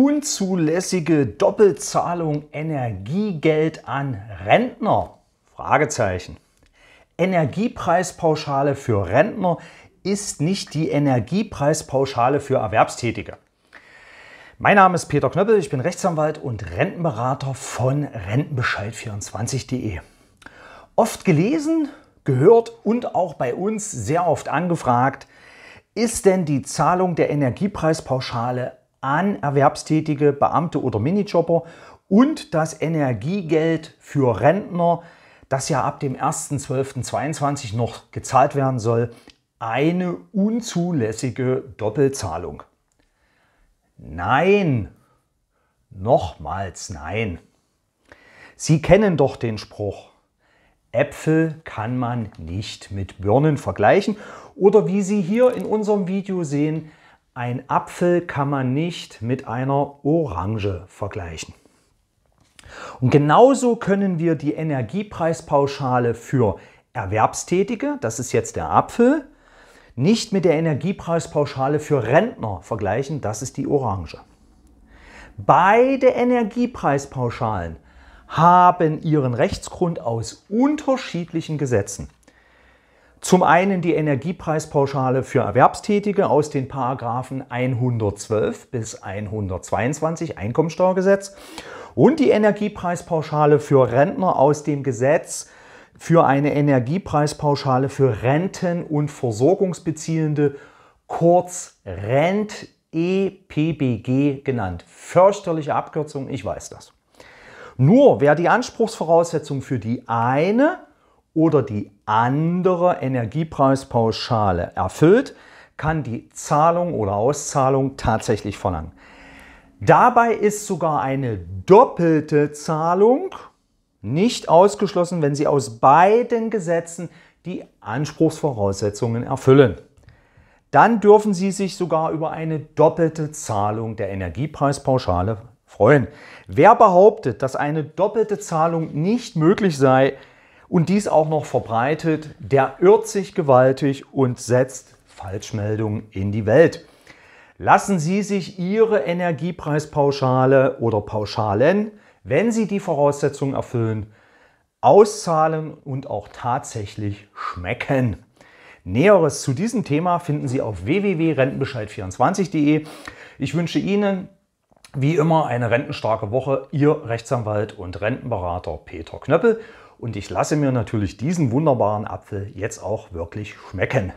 Unzulässige Doppelzahlung Energiegeld an Rentner? Fragezeichen. Energiepreispauschale für Rentner ist nicht die Energiepreispauschale für Erwerbstätige. Mein Name ist Peter Knöppel, ich bin Rechtsanwalt und Rentenberater von Rentenbescheid24.de. Oft gelesen, gehört und auch bei uns sehr oft angefragt, ist denn die Zahlung der Energiepreispauschale an Erwerbstätige, Beamte oder Minijobber und das Energiegeld für Rentner, das ja ab dem 1.12.22 noch gezahlt werden soll, eine unzulässige Doppelzahlung. Nein, nochmals nein. Sie kennen doch den Spruch, Äpfel kann man nicht mit Birnen vergleichen oder wie Sie hier in unserem Video sehen, ein Apfel kann man nicht mit einer Orange vergleichen. Und genauso können wir die Energiepreispauschale für Erwerbstätige, das ist jetzt der Apfel, nicht mit der Energiepreispauschale für Rentner vergleichen, das ist die Orange. Beide Energiepreispauschalen haben ihren Rechtsgrund aus unterschiedlichen Gesetzen. Zum einen die Energiepreispauschale für Erwerbstätige aus den Paragraphen 112 bis 122 Einkommensteuergesetz und die Energiepreispauschale für Rentner aus dem Gesetz für eine Energiepreispauschale für Renten- und Versorgungsbeziehende, kurz RENT EPBG genannt. Fürchterliche Abkürzung, ich weiß das. Nur wer die Anspruchsvoraussetzung für die eine oder die andere Energiepreispauschale erfüllt, kann die Zahlung oder Auszahlung tatsächlich verlangen. Dabei ist sogar eine doppelte Zahlung nicht ausgeschlossen, wenn sie aus beiden Gesetzen die Anspruchsvoraussetzungen erfüllen. Dann dürfen Sie sich sogar über eine doppelte Zahlung der Energiepreispauschale freuen. Wer behauptet, dass eine doppelte Zahlung nicht möglich sei, und dies auch noch verbreitet, der irrt sich gewaltig und setzt Falschmeldungen in die Welt. Lassen Sie sich Ihre Energiepreispauschale oder Pauschalen, wenn Sie die Voraussetzungen erfüllen, auszahlen und auch tatsächlich schmecken. Näheres zu diesem Thema finden Sie auf www.rentenbescheid24.de. Ich wünsche Ihnen wie immer eine rentenstarke Woche. Ihr Rechtsanwalt und Rentenberater Peter Knöppel. Und ich lasse mir natürlich diesen wunderbaren Apfel jetzt auch wirklich schmecken.